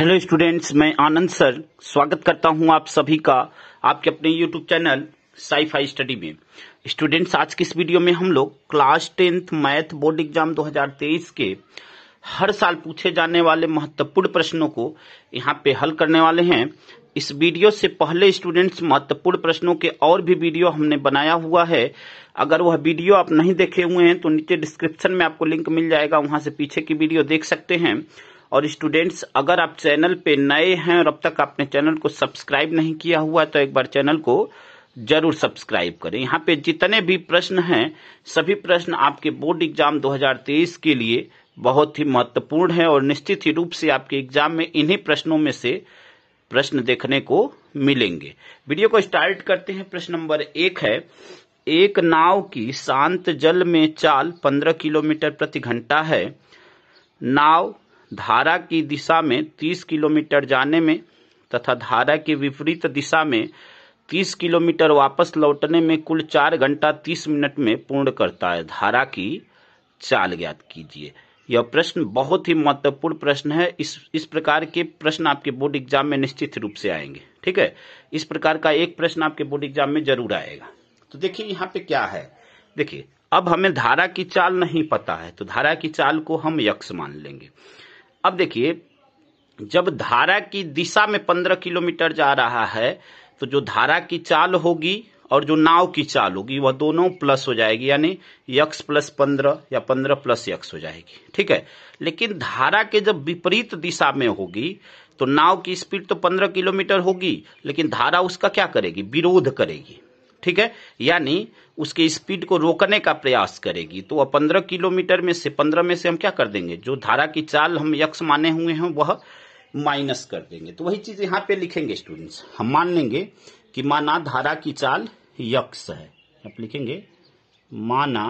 hello students मैं आनंद sir स्वागत करता हूं आप सभी का आपके अपने यूट्यूब चैनल साईफाई स्टडी में स्टूडेंट्स आज की इस वीडियो में हम लोग class tenth math board exam 2023 के हर साल पूछे जाने वाले महत्वपूर्ण प्रश्नों को यहां पे हल करने वाले हैं इस वीडियो से पहले स्टूडेंट्स महत्वपूर्ण प्रश्नों के और भी वीडियो हमने बनाया हुआ है अगर वह वीडियो आप नहीं देखे हुए हैं तो नीचे डिस्क्रिप्शन में आपको लिंक मिल जाएगा वहां से पीछे की वीडियो देख सकते हैं और स्टूडेंट्स अगर आप चैनल पे नए हैं और अब तक आपने चैनल को सब्सक्राइब नहीं किया हुआ तो एक बार चैनल को जरूर सब्सक्राइब करें यहाँ पे जितने भी प्रश्न हैं सभी प्रश्न आपके बोर्ड एग्जाम 2023 के लिए बहुत ही महत्वपूर्ण है और निश्चित ही रूप से आपके एग्जाम में इन्हीं प्रश्नों में से प्रश्न देखने को मिलेंगे वीडियो को स्टार्ट करते हैं प्रश्न नंबर एक है एक नाव की शांत जल में चाल 15 किलोमीटर प्रति घंटा है नाव धारा की दिशा में 30 किलोमीटर जाने में तथा धारा के विपरीत दिशा में 30 किलोमीटर वापस लौटने में कुल चार घंटा 30 मिनट में पूर्ण करता है धारा की चाल ज्ञात कीजिए यह प्रश्न बहुत ही महत्वपूर्ण प्रश्न है इस इस प्रकार के प्रश्न आपके बोर्ड एग्जाम में निश्चित रूप से आएंगे ठीक है इस प्रकार का एक प्रश्न आपके बोर्ड एग्जाम में जरूर आएगा तो देखिए यहाँ पे क्या है देखिए अब हमें धारा की चाल नहीं पता है तो धारा की चाल को हम यक्ष मान लेंगे अब देखिए जब धारा की दिशा में पंद्रह किलोमीटर जा रहा है तो जो धारा की चाल होगी और जो नाव की चाल होगी वह दोनों प्लस हो जाएगी यानी यक्स प्लस पंद्रह या पंद्रह प्लस यक्स हो जाएगी ठीक है लेकिन धारा के जब विपरीत दिशा में होगी तो नाव की स्पीड तो पंद्रह किलोमीटर होगी लेकिन धारा उसका क्या करेगी विरोध करेगी ठीक है यानी उसके स्पीड को रोकने का प्रयास करेगी तो वह पंद्रह किलोमीटर में से पंद्रह में से हम क्या कर देंगे जो धारा की चाल हम यक्ष माने हुए हैं वह माइनस कर देंगे तो वही चीज यहाँ पे लिखेंगे स्टूडेंट्स हम मान लेंगे कि माना धारा की चाल यक्ष है आप लिखेंगे माना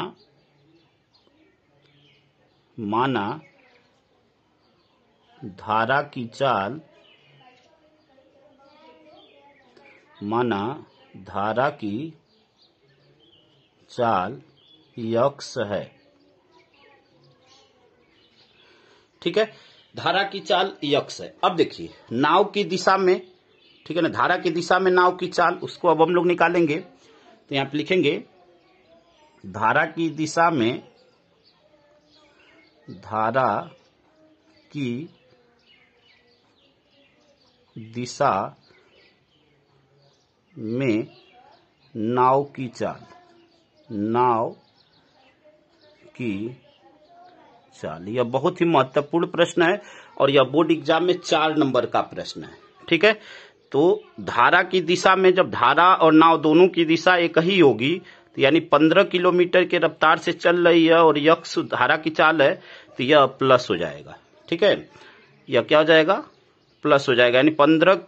माना धारा की चाल माना धारा की चाल यक्ष है ठीक है धारा की चाल यक्ष है अब देखिए नाव की दिशा में ठीक है ना धारा की दिशा में नाव की चाल उसको अब हम लोग निकालेंगे तो यहां पर लिखेंगे धारा की दिशा में धारा की दिशा में नाव की चाल नाव की चाल यह बहुत ही महत्वपूर्ण प्रश्न है और यह बोर्ड एग्जाम में चार नंबर का प्रश्न है ठीक है तो धारा की दिशा में जब धारा और नाव दोनों की दिशा एक ही होगी तो यानी पंद्रह किलोमीटर के रफ्तार से चल रही है और यक्ष धारा की चाल है तो यह प्लस हो जाएगा ठीक है यह क्या हो जाएगा प्लस हो जाएगा यानी पंद्रह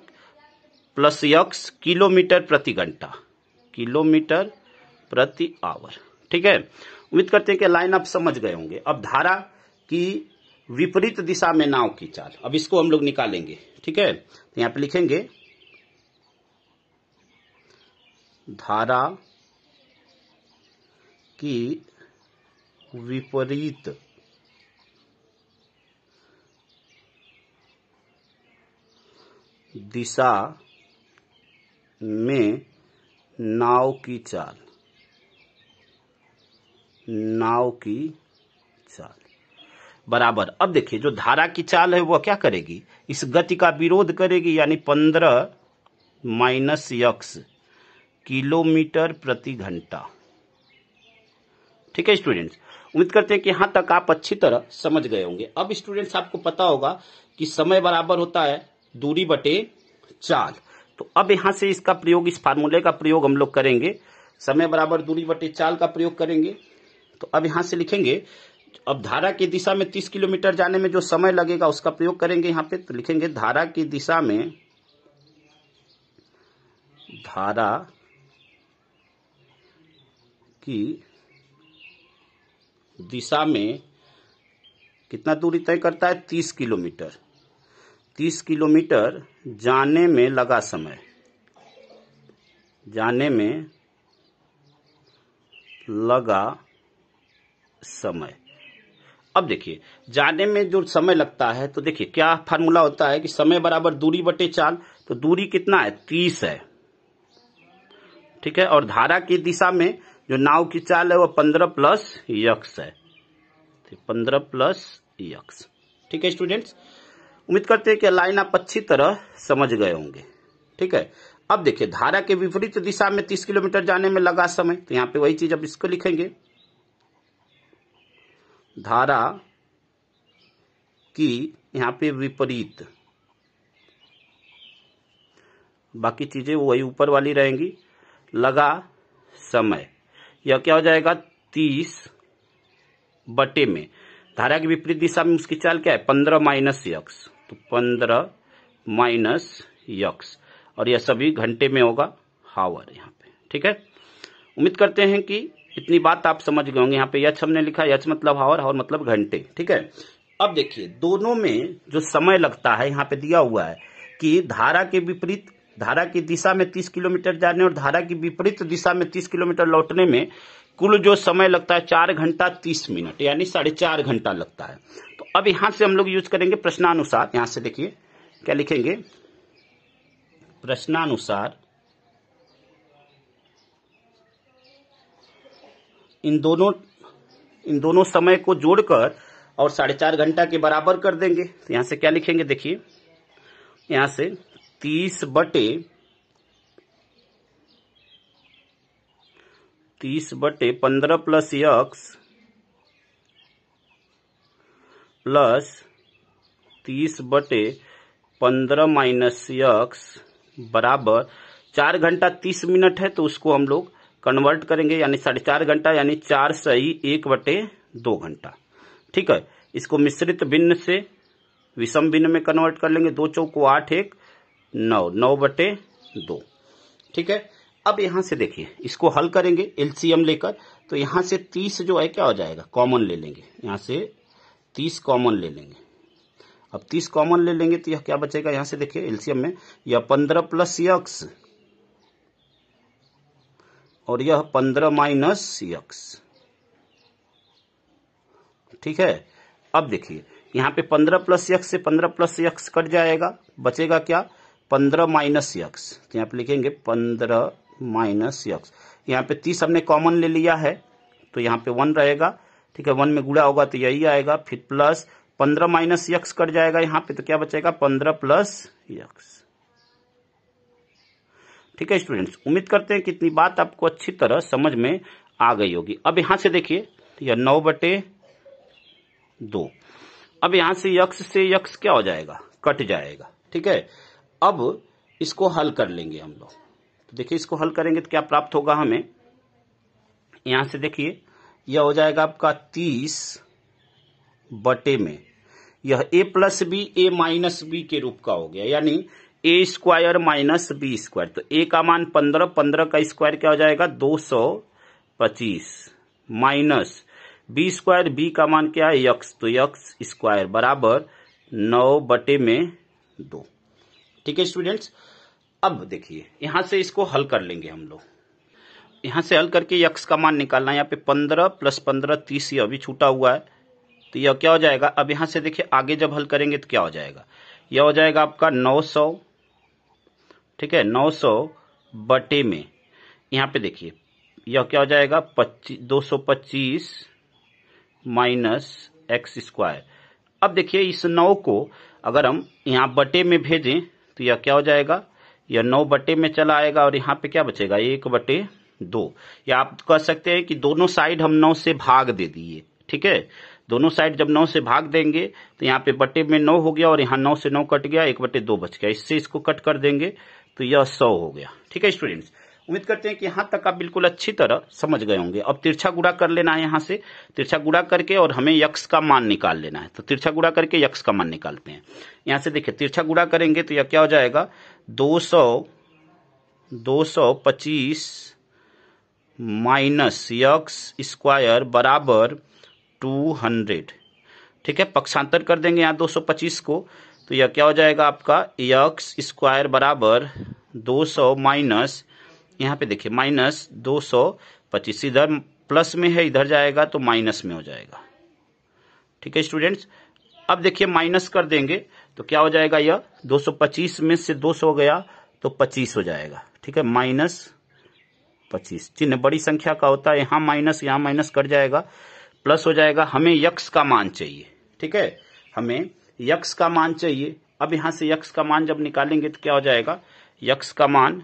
प्लस यक्स किलोमीटर प्रति घंटा किलोमीटर प्रति आवर ठीक है उम्मीद करते हैं कि लाइन आप समझ गए होंगे अब धारा की विपरीत दिशा में नाव की चाल अब इसको हम लोग निकालेंगे ठीक है तो यहां पे लिखेंगे धारा की विपरीत दिशा में नाव की चाल नाव की चाल बराबर अब देखिए जो धारा की चाल है वह क्या करेगी इस गति का विरोध करेगी यानी पंद्रह माइनस यक्स किलोमीटर प्रति घंटा ठीक है स्टूडेंट्स उम्मीद करते हैं कि यहां तक आप अच्छी तरह समझ गए होंगे अब स्टूडेंट्स आपको पता होगा कि समय बराबर होता है दूरी बटे चाल तो अब यहां से इसका प्रयोग इस फार्मूले का प्रयोग हम लोग करेंगे समय बराबर दूरी बटे चाल का प्रयोग करेंगे तो अब यहां से लिखेंगे अब धारा की दिशा में तीस किलोमीटर जाने में जो समय लगेगा उसका प्रयोग करेंगे यहां पे तो लिखेंगे धारा की दिशा में धारा की दिशा में कितना दूरी तय करता है तीस किलोमीटर तीस किलोमीटर जाने में लगा समय जाने में लगा समय अब देखिए जाने में जो समय लगता है तो देखिए क्या फार्मूला होता है कि समय बराबर दूरी बटे चाल तो दूरी कितना है तीस है ठीक है और धारा की दिशा में जो नाव की चाल है वह पंद्रह प्लस यक्स है तो पंद्रह प्लस यक्स ठीक है स्टूडेंट्स उम्मीद करते हैं कि लाइन आप अच्छी तरह समझ गए होंगे ठीक है अब देखिए धारा के विपरीत दिशा में तीस किलोमीटर जाने में लगा समय तो यहां पे वही चीज अब इसको लिखेंगे धारा की यहां पे विपरीत बाकी चीजें वही ऊपर वाली रहेंगी लगा समय यह क्या हो जाएगा तीस बटे में धारा की विपरीत दिशा में उसकी चाल क्या है पंद्रह माइनस यक्स तो पंद्रह माइनस यक्स और यह सभी घंटे में होगा हावर यहाँ पे ठीक है उम्मीद करते हैं कि इतनी बात आप समझ गए होंगे यहाँ पे यच हमने लिखा यच मतलब हावर हावर मतलब घंटे ठीक है अब देखिए दोनों में जो समय लगता है यहाँ पे दिया हुआ है कि धारा के विपरीत धारा की दिशा में 30 किलोमीटर जाने और धारा की विपरीत दिशा में 30 किलोमीटर लौटने में कुल जो समय लगता है चार घंटा तीस मिनट यानी साढ़े चार घंटा लगता है तो अब यहां से हम लोग यूज करेंगे प्रश्नानुसार यहां से देखिए क्या लिखेंगे प्रश्नानुसार इन दोनों इन दोनों समय को जोड़कर और साढ़े चार घंटा के बराबर कर देंगे तो यहां से क्या लिखेंगे देखिए यहां से तीस बटे तीस बटे पंद्रह प्लस यक्स प्लस तीस बटे पंद्रह माइनस यक्स बराबर चार घंटा तीस मिनट है तो उसको हम लोग कन्वर्ट करेंगे यानी साढ़े चार घंटा यानी चार सही एक बटे दो घंटा ठीक है इसको मिश्रित भिन्न से विषम भिन्न में कन्वर्ट कर लेंगे दो चौको आठ एक नौ नौ बटे दो ठीक है अब यहां से देखिए इसको हल करेंगे एलसीएम लेकर तो यहां से तीस जो है क्या हो जाएगा कॉमन ले लेंगे यहां से तीस कॉमन ले लेंगे अब तीस कॉमन ले लेंगे तो यह क्या बचेगा यहां से देखिए एलसीएम में यह पंद्रह प्लस यक्स और यह पंद्रह माइनस यक्स ठीक है अब देखिए यहां पे पंद्रह प्लस यक्स से पंद्रह प्लस यक्स कट जाएगा बचेगा क्या पंद्रह माइनस यक्स तो पर लिखेंगे पंद्रह माइनस यक्स यहाँ पे तीस हमने कॉमन ले लिया है तो यहाँ पे वन रहेगा ठीक है वन में गुड़ा होगा तो यही आएगा फिर प्लस पंद्रह माइनस यक्स कट जाएगा यहाँ पे तो क्या बचेगा पंद्रह प्लस यक्स ठीक है स्टूडेंट्स उम्मीद करते हैं कि इतनी बात आपको अच्छी तरह समझ में आ गई होगी अब यहां से देखिए तो यह नौ बटे दो अब यहां से यक्स से यक्स क्या हो जाएगा कट जाएगा ठीक है अब इसको हल कर लेंगे हम लोग तो देखिए इसको हल करेंगे तो क्या प्राप्त होगा हमें यहां से देखिए यह हो जाएगा आपका तीस बटे में यह A plus B A minus B के रूप का हो गया यानी A square minus B square तो ए का मान पंद्रह पंद्रह का स्क्वायर क्या हो जाएगा दो सौ पच्चीस माइनस बी स्क्वायर बी का मान क्या है यक्स तो यक्स स्क्वायर बराबर नौ बटे में दो ठीक है स्टूडेंट्स अब देखिए यहां से इसको हल कर लेंगे हम लोग यहां से हल करके यक्स का मान निकालना यहाँ पे पंद्रह प्लस पंद्रह तीस ये अभी छूटा हुआ है तो यह क्या हो जाएगा अब यहां से देखिए आगे जब हल करेंगे तो क्या हो जाएगा यह हो जाएगा आपका नौ सौ ठीक है नौ सौ बटे में यहां पे देखिए यह क्या हो जाएगा पच्चीस दो सौ पच्चीस माइनस एक्स स्क्वायर अब देखिए इस नौ को अगर हम यहां बटे में भेजें तो यह क्या हो जाएगा यह नौ बटे में चला आएगा और यहाँ पे क्या बचेगा एक बटे दो या आप कह सकते हैं कि दोनों साइड हम नौ से भाग दे दिए ठीक है दोनों साइड जब नौ से भाग देंगे तो यहाँ पे बटे में नौ हो गया और यहाँ नौ से नौ कट गया एक बटे दो बच गया इससे इसको कट कर देंगे तो यह सौ हो गया ठीक है स्टूडेंट्स उम्मीद करते हैं कि यहाँ तक आप बिल्कुल अच्छी तरह समझ गए होंगे अब तिरछा गुड़ा कर लेना है यहाँ से तिरछा गुड़ा करके और हमें यक्ष का मान निकाल लेना है तो तिरछा गुड़ा करके यक्ष का मान निकालते हैं यहाँ से देखिए तिरछा गुड़ा करेंगे तो यह क्या हो जाएगा दो सौ दो सौ पच्चीस माइनस यक्स स्क्वायर बराबर टू हंड्रेड ठीक है पक्षांतर कर देंगे यहाँ दो सौ पच्चीस को तो यह क्या हो जाएगा आपका यक्स स्क्वायर बराबर दो सौ माइनस यहाँ पे देखिए माइनस दो सौ पच्चीस इधर प्लस में है इधर जाएगा तो माइनस में हो जाएगा ठीक है स्टूडेंट्स अब देखिए माइनस कर देंगे तो क्या हो जाएगा यह 225 में से 200 हो गया तो 25 हो जाएगा ठीक है माइनस 25 चिन्ह बड़ी संख्या का होता है यहां माइनस यहां माइनस कर जाएगा प्लस हो जाएगा हमें यक्स का मान चाहिए ठीक है हमें यक्स का मान चाहिए अब यहां से यक्स का मान जब निकालेंगे तो क्या हो जाएगा यक्स का मान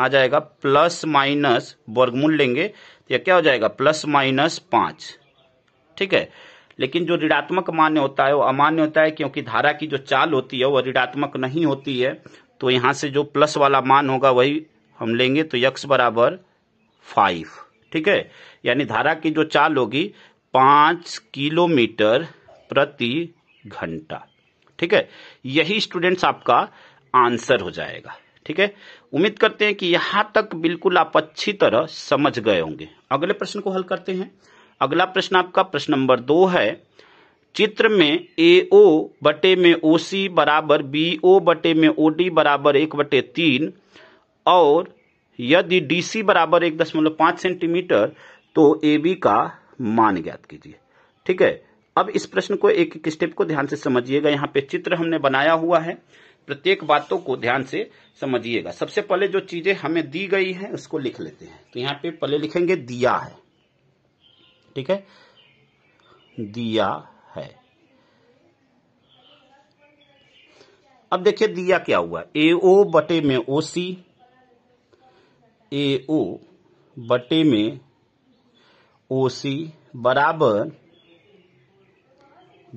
आ जाएगा प्लस माइनस वर्गमूल लेंगे तो यह क्या हो जाएगा प्लस माइनस पांच ठीक है लेकिन जो ऋणात्मक मान्य होता है वो अमान्य होता है क्योंकि धारा की जो चाल होती है वह ऋणात्मक नहीं होती है तो यहां से जो प्लस वाला मान होगा वही हम लेंगे तो यक्स बराबर फाइव ठीक है यानी धारा की जो चाल होगी पांच किलोमीटर प्रति घंटा ठीक है यही स्टूडेंट्स आपका आंसर हो जाएगा ठीक है उम्मीद करते हैं कि यहां तक बिल्कुल आप अच्छी तरह समझ गए होंगे अगले प्रश्न को हल करते हैं अगला प्रश्न आपका प्रश्न नंबर दो है चित्र में ए ओ बटे में ओ सी बराबर बी ओ बटे में ओ डी बराबर एक बटे तीन और यदि डी सी बराबर एक दशमलव पांच सेंटीमीटर तो ए बी का मान ज्ञात कीजिए ठीक है अब इस प्रश्न को एक एक स्टेप को ध्यान से समझिएगा यहाँ पे चित्र हमने बनाया हुआ है प्रत्येक बातों को ध्यान से समझिएगा सबसे पहले जो चीजें हमें दी गई हैं उसको लिख लेते हैं तो यहाँ पे पहले लिखेंगे दिया है ठीक है दिया है अब देखिए दिया क्या हुआ ए ओ बटे में ओ सी ए ओ बटे में ओ सी बराबर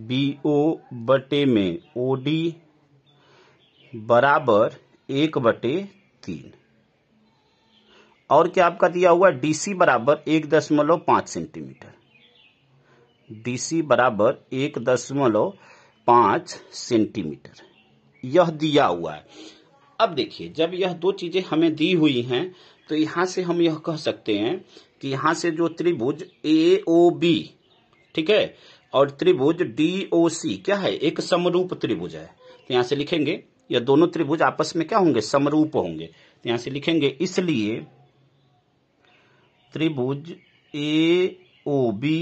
बी ओ बटे में ओ डी बराबर एक बटे तीन और क्या आपका दिया हुआ डीसी बराबर एक दशमलव पांच सेंटीमीटर डीसी बराबर एक दशमलव पांच सेंटीमीटर यह दिया हुआ है अब देखिए जब यह दो चीजें हमें दी हुई हैं तो यहां से हम यह कह सकते हैं कि यहां से जो त्रिभुज ए ओ बी ठीक है और त्रिभुज डी ओ सी क्या है एक समरूप त्रिभुज है तो यहां से लिखेंगे या दोनों त्रिभुज आपस में क्या होंगे समरूप होंगे तो यहां से लिखेंगे इसलिए त्रिभुज ए ओ बी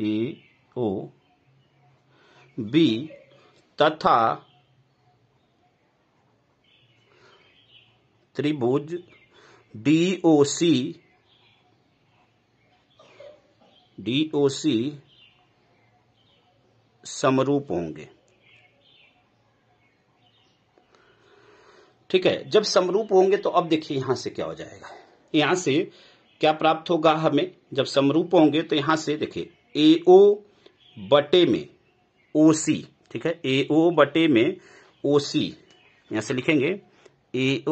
ए ओ बी तथा त्रिभुज D O C D O सी समरूप होंगे ठीक है जब समरूप होंगे तो अब देखिए यहां से क्या हो जाएगा यहां से क्या प्राप्त होगा हमें जब समरूप होंगे तो यहां से देखिए ए ओ बटे में ओ सी ठीक है ए ओ बटे में ओ सी यहां से लिखेंगे ए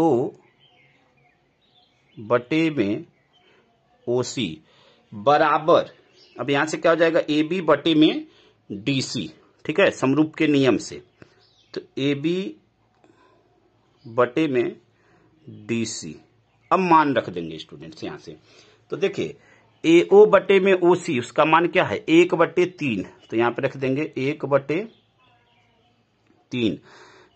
बटे में ओ सी बराबर अब यहां से क्या हो जाएगा ए बी बटे में डी सी ठीक है समरूप के नियम से तो ए बी बटे में डी अब मान रख देंगे स्टूडेंट्स यहां से तो देखिए एओ बटे में ओ उसका मान क्या है एक बटे तीन तो यहां पे रख देंगे एक बटे तीन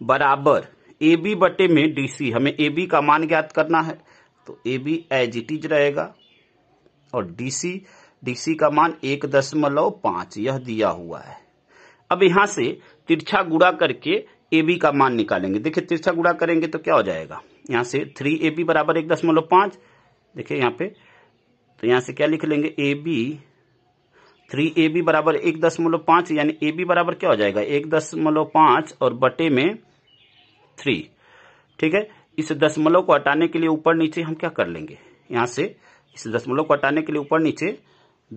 बराबर ए बी बटे में डी हमें ए बी का मान ज्ञात करना है तो A B as it is रहेगा और डी सी डी सी का मान एक दशमलव पांच यह दिया हुआ है अब यहां से तिरछा गुड़ा करके ए बी का मान निकालेंगे देखिए तिरछा गुड़ा करेंगे तो क्या हो जाएगा यहाँ से थ्री ए बी बराबर एक दशमलव पांच देखिये यहाँ पे तो यहाँ से क्या लिख लेंगे A B three A B बराबर एक दशमलव पांच यानी ए बी बराबर क्या हो जाएगा एक दशमलव पांच और बटे में थ्री ठीक है इस दशमलव को हटाने के लिए ऊपर नीचे हम क्या कर लेंगे यहाँ से इस दशमलव को हटाने के लिए ऊपर नीचे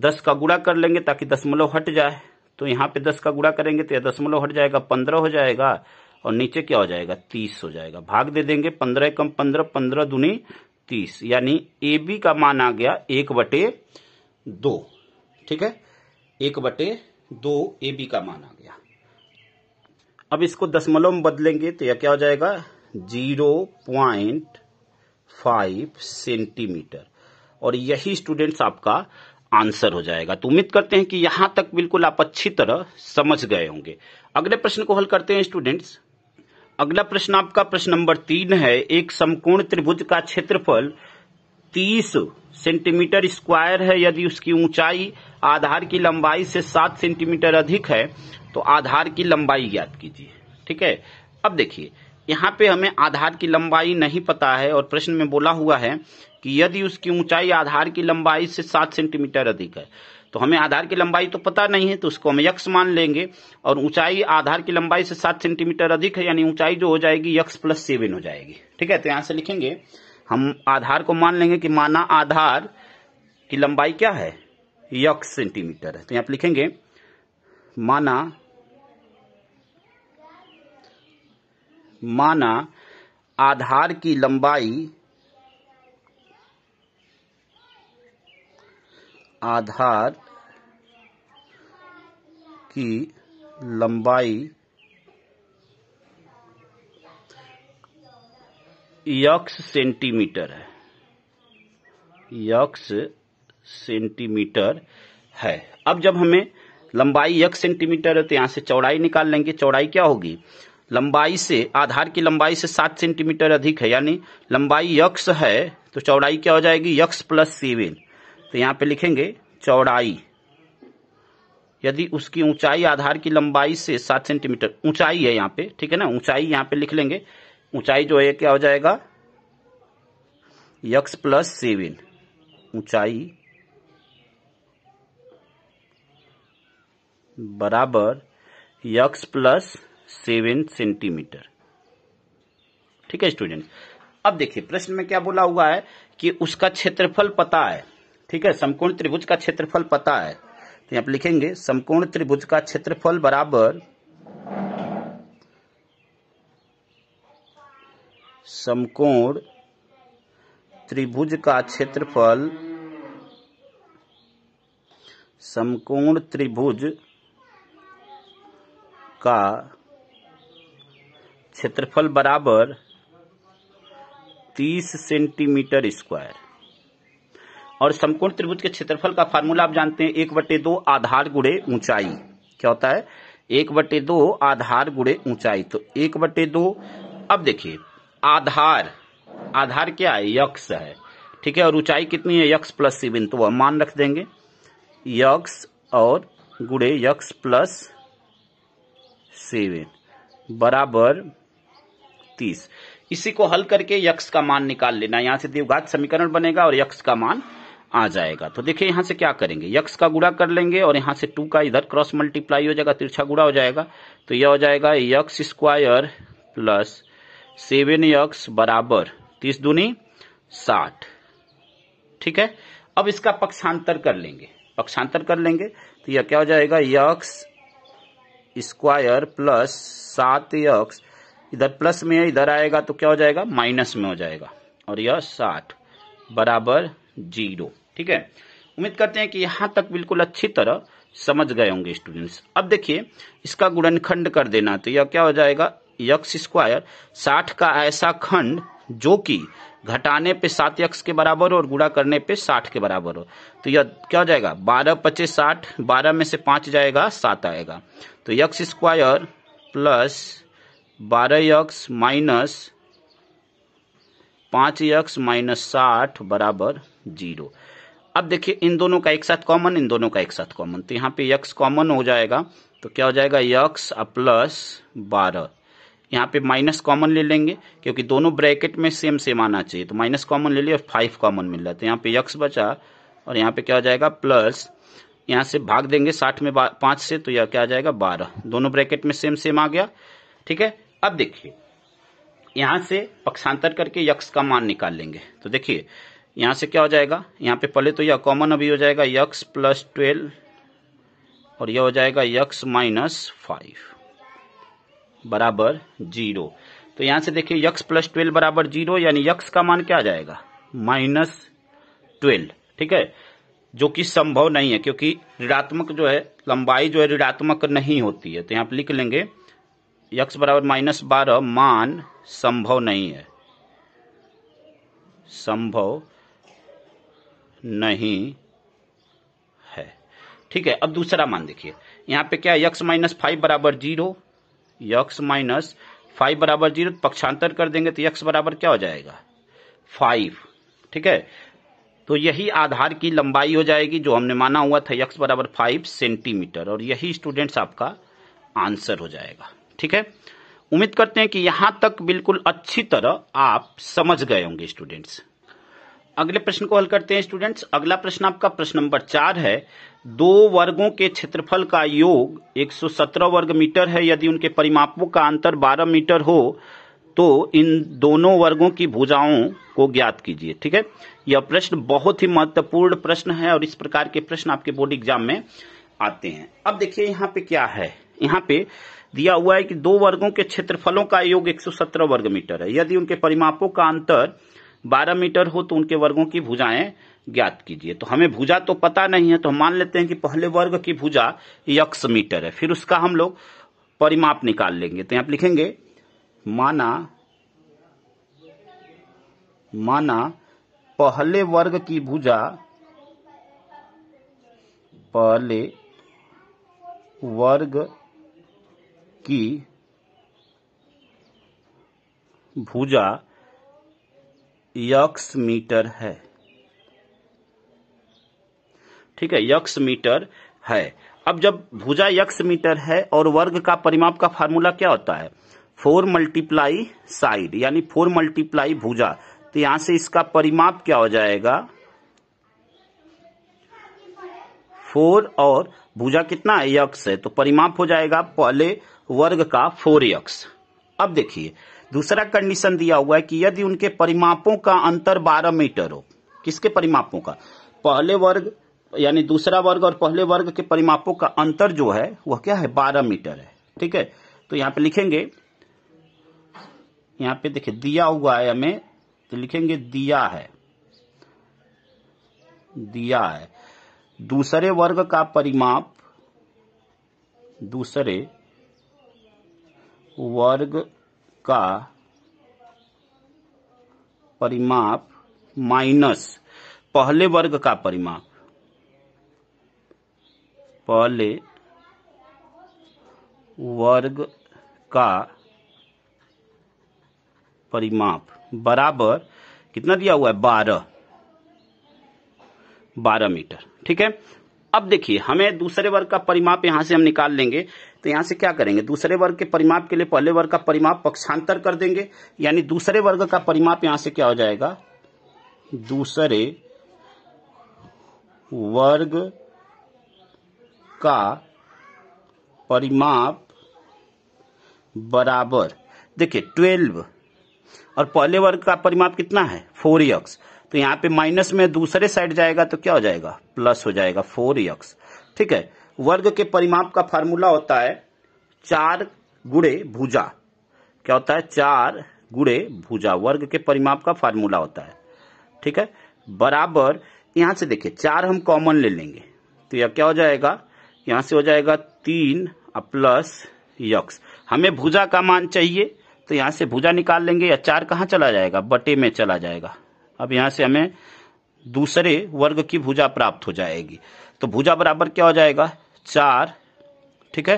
दस का गुड़ा कर लेंगे ताकि दशमलव हट जाए तो यहाँ पे दस का गुड़ा करेंगे तो यह दशमलव हट जाएगा पंद्रह हो जाएगा और नीचे क्या हो जाएगा तीस हो जाएगा भाग दे देंगे पंद्रह कम पंद्रह पंद्रह दुनी तीस यानी ए बी का मान आ गया एक बटे दो ठीक है एक बटे दो ए बी का मान आ गया अब इसको दशमलव में बदलेंगे तो यह क्या हो जाएगा जीरो प्वाइंट फाइव सेंटीमीटर और यही स्टूडेंट्स आपका आंसर हो जाएगा तो उम्मीद करते हैं कि यहां तक बिल्कुल आप अच्छी तरह समझ गए होंगे अगले प्रश्न को हल करते हैं स्टूडेंट्स अगला प्रश्न आपका प्रश्न नंबर तीन है एक समकोण त्रिभुज का क्षेत्रफल 30 सेंटीमीटर स्क्वायर है यदि उसकी ऊंचाई आधार की लंबाई से 7 सेंटीमीटर अधिक है तो आधार की लंबाई ज्ञात कीजिए ठीक है अब देखिए यहाँ पे हमें आधार की लंबाई नहीं पता है और प्रश्न में बोला हुआ है कि यदि उसकी ऊंचाई आधार की लंबाई से सात सेंटीमीटर अधिक है तो हमें आधार की लंबाई तो पता नहीं है तो उसको हम यक्स मान लेंगे और ऊंचाई आधार की लंबाई से सात सेंटीमीटर अधिक है यानी ऊंचाई जो हो जाएगी यक्स प्लस सेवन हो जाएगी ठीक है तो यहां से लिखेंगे हम आधार को मान लेंगे कि माना आधार की लंबाई क्या है यक्स सेंटीमीटर है तो यहां पर लिखेंगे माना माना आधार की लंबाई आधार की लंबाई यक्स सेंटीमीटर है यक्स सेंटीमीटर है अब जब हमें लंबाई यक्स सेंटीमीटर है तो यहां से चौड़ाई निकाल लेंगे चौड़ाई क्या होगी लंबाई से आधार की लंबाई से सात सेंटीमीटर अधिक है यानी लंबाई यक्स है तो चौड़ाई क्या हो जाएगी यक्स प्लस सेवन तो यहां पे लिखेंगे चौड़ाई यदि उसकी ऊंचाई आधार की लंबाई से सात सेंटीमीटर ऊंचाई है यहाँ पे ठीक है ना ऊंचाई यहाँ पे लिख लेंगे ऊंचाई जो है क्या हो जाएगा यक्स प्लस सेवन ऊंचाई बराबर यक्स प्लस सेवन सेंटीमीटर ठीक है स्टूडेंट अब देखिए प्रश्न में क्या बोला हुआ है कि उसका क्षेत्रफल पता है ठीक है समकोण त्रिभुज का क्षेत्रफल पता है तो यहां पर लिखेंगे समकोण त्रिभुज का क्षेत्रफल बराबर समकोण त्रिभुज का क्षेत्रफल समकोण त्रिभुज का क्षेत्रफल बराबर 30 सेंटीमीटर स्क्वायर और समकोण त्रिभुज के क्षेत्रफल का फार्मूला आप जानते हैं एक बटे दो आधार गुड़े ऊंचाई क्या होता है एक बटे दो आधार गुड़े ऊंचाई तो एक बटे दो अब देखिए आधार आधार क्या है यक्ष है ठीक है और ऊंचाई कितनी है यक्ष प्लस बिंदु तो वह मान रख देंगे यक्ष और गुड़े यक्ष प्लस सेवन बराबर तीस इसी को हल करके यक्ष का मान निकाल लेना यहां से देवघात समीकरण बनेगा और यक्ष का मान आ जाएगा तो देखिए यहां से क्या करेंगे यक्स का गुड़ा कर लेंगे और यहां से टू का इधर क्रॉस मल्टीप्लाई हो जाएगा तिरछा गुड़ा हो जाएगा तो यह हो जाएगा x square plus seven x बराबर तीस दूनी साठ ठीक है अब इसका पक्षांतर कर लेंगे पक्षांतर कर लेंगे तो यह क्या हो जाएगा यक्स स्क्वायर प्लस सात यक्स इधर प्लस में है इधर आएगा तो क्या हो जाएगा माइनस में हो जाएगा और यह साठ बराबर जीरो ठीक है उम्मीद करते हैं कि यहां तक बिल्कुल अच्छी तरह समझ गए होंगे स्टूडेंट्स अब देखिए इसका गुणनखंड कर देना तो यह क्या हो जाएगा यक्स स्क्वायर साठ का ऐसा खंड जो कि घटाने पे सात यक्स के बराबर हो और गुणा करने पे साठ के बराबर हो तो यह क्या हो जाएगा बारह पच्चीस साठ बारह में से पांच जाएगा सात आएगा तो यक्स स्क्वायर प्लस बारह यक्स माइनस पांच यक्स माइनस साठ बराबर जीरो अब देखिए इन दोनों का एक साथ कॉमन इन दोनों का एक साथ कॉमन तो यहाँ पे यक्स कॉमन हो जाएगा तो क्या हो जाएगा यक्स प्लस बारह यहाँ पे माइनस कॉमन ले लेंगे क्योंकि दोनों ब्रैकेट में सेम सेम आना चाहिए तो माइनस कॉमन ले लिया और फाइव कॉमन मिल रहा है तो यहाँ पे यक्स बचा और यहाँ पे क्या हो जाएगा प्लस यहाँ से भाग देंगे साठ में पांच से तो यह क्या आ जाएगा बारह दोनों ब्रैकेट में सेम सेम आ गया ठीक है अब देखिए यहां से पक्षांतर करके यक्ष का मान निकाल लेंगे तो देखिए यहाँ से क्या हो जाएगा यहाँ पे पहले तो यह कॉमन अभी हो जाएगा यक्स प्लस ट्वेल्व और यह हो जाएगा यक्स माइनस फाइव बराबर जीरो तो यहाँ से देखिए यक्स प्लस ट्वेल्व बराबर जीरो यानी यक्स का मान क्या जाएगा माइनस ट्वेल्व ठीक है जो कि संभव नहीं है क्योंकि ऋणात्मक जो है लंबाई जो है ऋणात्मक नहीं होती है तो यहाँ पर लिख लेंगे यक्स बराबर माइनस बारह मान संभव नहीं है संभव नहीं है ठीक है अब दूसरा मान देखिए यहाँ पे क्या यक्स माइनस फाइव बराबर जीरो यक्स माइनस फाइव बराबर जीरो तो पक्षांतर कर देंगे तो यक्स बराबर क्या हो जाएगा फाइव ठीक है तो यही आधार की लंबाई हो जाएगी जो हमने माना हुआ था यक्स बराबर फाइव सेंटीमीटर और यही स्टूडेंट्स आपका आंसर हो जाएगा ठीक है उम्मीद करते हैं कि यहां तक बिल्कुल अच्छी तरह आप समझ गए होंगे स्टूडेंट्स अगले प्रश्न को हल करते हैं स्टूडेंट्स अगला प्रश्न आपका प्रश्न नंबर चार है दो वर्गों के क्षेत्रफल का योग 117 वर्ग मीटर है यदि उनके परिमापों का अंतर 12 मीटर हो तो इन दोनों वर्गों की भुजाओं को ज्ञात कीजिए ठीक है यह प्रश्न बहुत ही महत्वपूर्ण प्रश्न है और इस प्रकार के प्रश्न आपके बोर्ड एग्जाम में आते हैं अब देखिए यहाँ पे क्या है यहाँ पे दिया हुआ है कि दो वर्गों के क्षेत्रफलों का योग 117 वर्ग मीटर है यदि उनके परिमापों का अंतर बारह मीटर हो तो उनके वर्गों की भुजाएं ज्ञात कीजिए तो हमें भुजा तो पता नहीं है तो हम मान लेते हैं कि पहले वर्ग की भुजा यक्स मीटर है फिर उसका हम लोग परिमाप निकाल लेंगे तो यहां लिखेंगे माना माना पहले वर्ग की भुजा पहले वर्ग की भुजा यक्स मीटर है ठीक है यक्स मीटर है अब जब भुजा यक्स मीटर है और वर्ग का परिमाप का फार्मूला क्या होता है फोर मल्टीप्लाई साइड यानी फोर मल्टीप्लाई भुजा तो यहां से इसका परिमाप क्या हो जाएगा फोर और भुजा कितना है यक्स है तो परिमाप हो जाएगा पहले वर्ग का फोर यक्स अब देखिए दूसरा कंडीशन दिया हुआ है कि यदि उनके परिमापों का अंतर 12 मीटर हो किसके परिमापों का पहले वर्ग यानी दूसरा वर्ग और पहले वर्ग के परिमापों का अंतर जो है वह क्या है 12 मीटर है ठीक है तो यहां पे लिखेंगे यहां पे देखिए दिया हुआ है हमें तो लिखेंगे दिया है दिया है दूसरे वर्ग का परिमाप दूसरे वर्ग का परिमाप माइनस पहले वर्ग का परिमाप पहले वर्ग का परिमाप बराबर कितना दिया हुआ है बारह बारह मीटर ठीक है अब देखिए हमें दूसरे वर्ग का परिमाप यहां से हम निकाल लेंगे तो यहां से क्या करेंगे दूसरे वर्ग के परिमाप के लिए पहले वर्ग का परिमाप पक्षांतर कर देंगे यानी दूसरे वर्ग का परिमाप यहां से क्या हो जाएगा दूसरे वर्ग का परिमाप बराबर देखिए ट्वेल्व और पहले वर्ग का परिमाप कितना है फोर एक्स तो यहाँ पे माइनस में दूसरे साइड जाएगा तो क्या हो जाएगा प्लस हो जाएगा फोर यक्स ठीक है वर्ग के परिमाप का फार्मूला होता है चार गुड़े भुजा क्या होता है चार गुड़े भुजा वर्ग के परिमाप का फार्मूला होता है ठीक है बराबर यहां से देखिए चार हम कॉमन ले लेंगे तो यह क्या हो जाएगा यहां से हो जाएगा तीन प्लस यक्स हमें भुजा का मान चाहिए तो यहां से भुजा निकाल लेंगे या चार कहाँ चला जाएगा बटे में चला जाएगा अब यहां से हमें दूसरे वर्ग की भुजा प्राप्त हो जाएगी तो भुजा बराबर क्या हो जाएगा चार ठीक है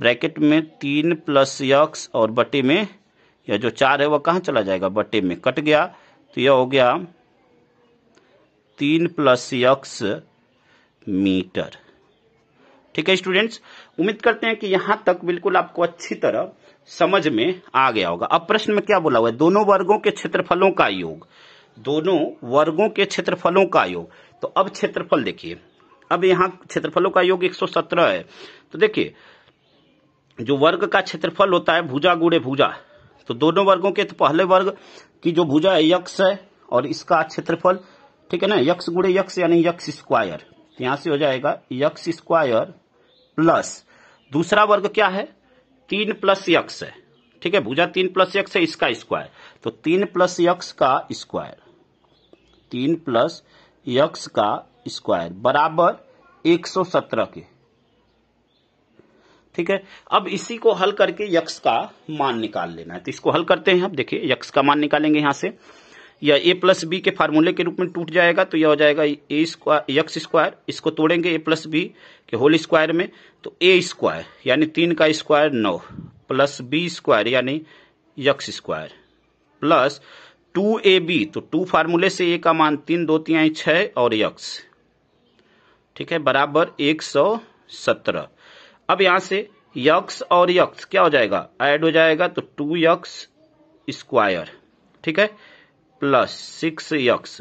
ब्रैकेट में तीन प्लस यक्स और बटे में यह जो चार है वह कहाँ चला जाएगा बटे में कट गया तो यह हो गया तीन प्लस यक्स मीटर ठीक है स्टूडेंट्स उम्मीद करते हैं कि यहां तक बिल्कुल आपको अच्छी तरह समझ में आ गया होगा अब प्रश्न में क्या बोला हुआ है दोनों वर्गों के क्षेत्रफलों का योग दोनों वर्गों के क्षेत्रफलों का योग तो अब क्षेत्रफल देखिए अब यहाँ क्षेत्रफलों का योग 117 है तो देखिए जो वर्ग का क्षेत्रफल होता है भुजा गुड़े भुजा तो दोनों वर्गों के तो पहले वर्ग की जो भुजा है यक्ष है और इसका क्षेत्रफल ठीक है ना यक्ष गुड़े यक्ष यानी यक्ष स्क्वायर तो यहां से हो जाएगा यक्ष स्क्वायर प्लस दूसरा वर्ग क्या है तीन प्लस यक्ष है ठीक है भुजा तीन प्लस यक्स है इसका स्क्वायर तो तीन प्लस यक्स का स्क्वायर तीन प्लस यक्स का स्क्वायर बराबर एक सौ सत्रह के ठीक है अब इसी को हल करके यक्स का मान निकाल लेना है तो इसको हल करते हैं आप देखिए यक्स का मान निकालेंगे यहां से या ए प्लस बी के फार्मूले के रूप में टूट जाएगा तो यह हो जाएगा ए स्क्वायर यक्स स्क्वायर इसको तोड़ेंगे ए प्लस बी के होल स्क्वायर में तो ए स्क्वायर यानी तीन का स्क्वायर नौ प्लस बी स्क्वायर यानी X square plus two A B तो टू फार्मूले से ए का मान तीन दो तिहाई छ और यक्स ठीक है बराबर एक सौ सत्रह अब यहां से यक्स और यक्स क्या हो जाएगा ऐड हो जाएगा तो टू यक्स स्क्वायर ठीक है प्लस सिक्स यक्स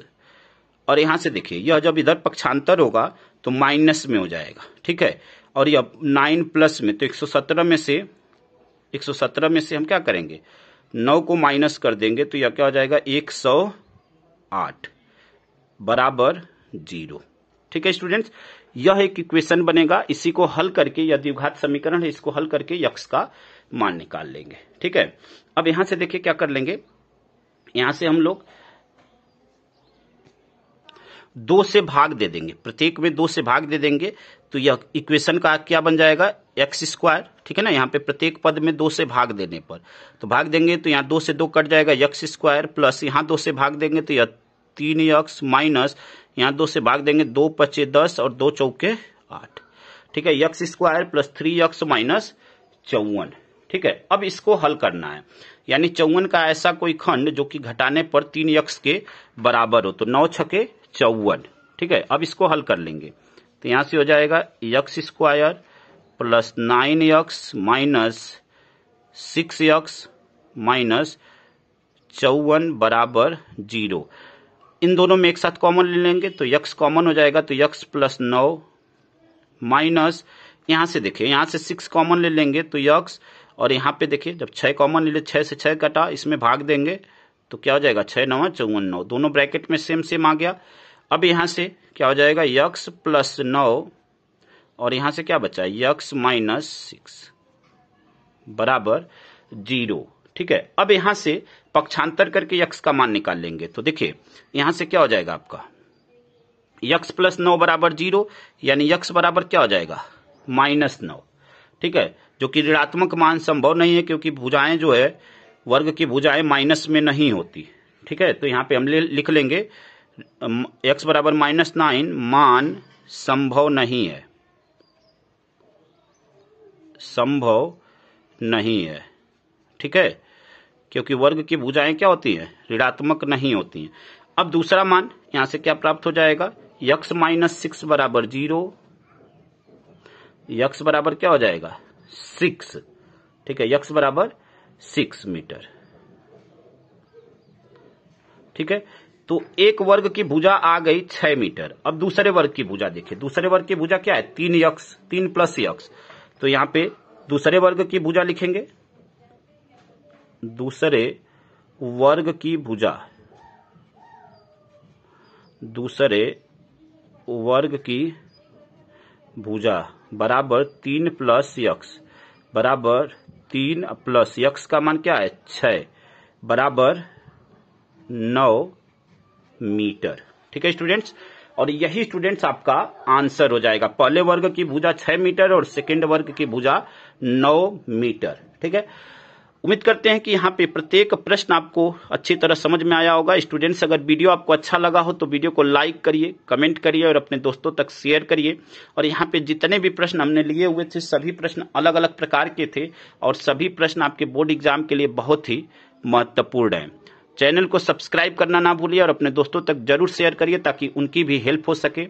और यहां से देखिए यह जब इधर पक्षांतर होगा तो माइनस में हो जाएगा ठीक है और यह नाइन प्लस में तो एक सौ सत्रह में से 117 में से हम क्या करेंगे नौ को माइनस कर देंगे तो यह क्या हो जाएगा एक सौ आठ बराबर जीरो ठीक है स्टूडेंट्स यह एक इक्वेशन बनेगा इसी को हल करके यदि द्विघात समीकरण है इसको हल करके यक्ष का मान निकाल लेंगे ठीक है अब यहां से देखिए क्या कर लेंगे यहां से हम लोग दो से भाग दे देंगे प्रत्येक में दो से भाग दे देंगे तो यह इक्वेशन का क्या बन जाएगा एक्स स्क्वायर ठीक है ना यहाँ पे प्रत्येक पद में दो से भाग देने पर तो भाग देंगे तो यहाँ दो से दो कट जाएगा यक्स स्क्वायर प्लस यहाँ दो से भाग देंगे तो यह तीन यक्स माइनस यहाँ दो से भाग देंगे दो पचे दस और दो चौके आठ ठीक है X square plus three X minus चौवन ठीक है अब इसको हल करना है यानी चौवन का ऐसा कोई खंड जो कि घटाने पर तीन यक्स के बराबर हो तो नौ छके चौवन ठीक है अब इसको हल कर लेंगे तो यहां से हो जाएगा x square plus nine X minus six X minus चौवन बराबर जीरो इन दोनों में एक साथ कॉमन ले लेंगे तो यक्स कॉमन हो जाएगा तो यक्स प्लस नौ माइनस यहाँ से देखिए यहाँ से सिक्स कॉमन ले लेंगे तो यक्स और यहाँ पे देखिए जब छह कॉमन ले छह छः से छः कटा इसमें भाग देंगे तो क्या हो जाएगा छः नवा चौवन नौ दोनों ब्रैकेट में सेम सेम आ गया अब यहाँ से क्या हो जाएगा यक्स प्लस नौ और यहां से क्या बचा यक्स माइनस सिक्स बराबर जीरो ठीक है अब यहां से पक्षांतर करके यक्स का मान निकाल लेंगे तो देखिए यहां से क्या हो जाएगा आपका यक्स प्लस नौ बराबर जीरो यानी यक्स बराबर क्या हो जाएगा माइनस नौ ठीक है जो कि ऋणात्मक मान संभव नहीं है क्योंकि भुजाएं जो है वर्ग की भुजाएं माइनस में नहीं होती ठीक है तो यहां पे हम ले, लिख लेंगे एक्स बराबर माइनस नाइन मान संभव नहीं है संभव नहीं है ठीक है क्योंकि वर्ग की भुजाएं क्या होती हैं ऋणात्मक नहीं होती हैं अब दूसरा मान यहां से क्या प्राप्त हो जाएगा यक्स माइनस सिक्स बराबर जीरो यक्स बराबर क्या हो जाएगा सिक्स ठीक है यक्स बराबर सिक्स मीटर ठीक है तो एक वर्ग की भुजा आ गई छह मीटर अब दूसरे वर्ग की भुजा देखिए दूसरे वर्ग की भुजा क्या है तीन यक्स तीन प्लस यक्स तो यहां पे दूसरे वर्ग की भुजा लिखेंगे दूसरे वर्ग की भुजा दूसरे वर्ग की भुजा बराबर तीन प्लस यक्स बराबर तीन प्लस यक्स का मान क्या है छ बराबर नौ मीटर ठीक है स्टूडेंट्स और यही स्टूडेंट्स आपका आंसर हो जाएगा पहले वर्ग की भुजा छह मीटर और सेकेंड वर्ग की भुजा नौ मीटर ठीक है उम्मीद करते हैं कि यहाँ पे प्रत्येक प्रश्न आपको अच्छी तरह समझ में आया होगा स्टूडेंट्स अगर वीडियो आपको अच्छा लगा हो तो वीडियो को लाइक करिए कमेंट करिए और अपने दोस्तों तक शेयर करिए और यहाँ पे जितने भी प्रश्न हमने लिए हुए थे सभी प्रश्न अलग अलग प्रकार के थे और सभी प्रश्न आपके बोर्ड एग्जाम के लिए बहुत ही महत्वपूर्ण हैं चैनल को सब्सक्राइब करना ना भूलिए और अपने दोस्तों तक जरूर शेयर करिए ताकि उनकी भी हेल्प हो सके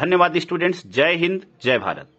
धन्यवाद स्टूडेंट्स जय हिंद जय भारत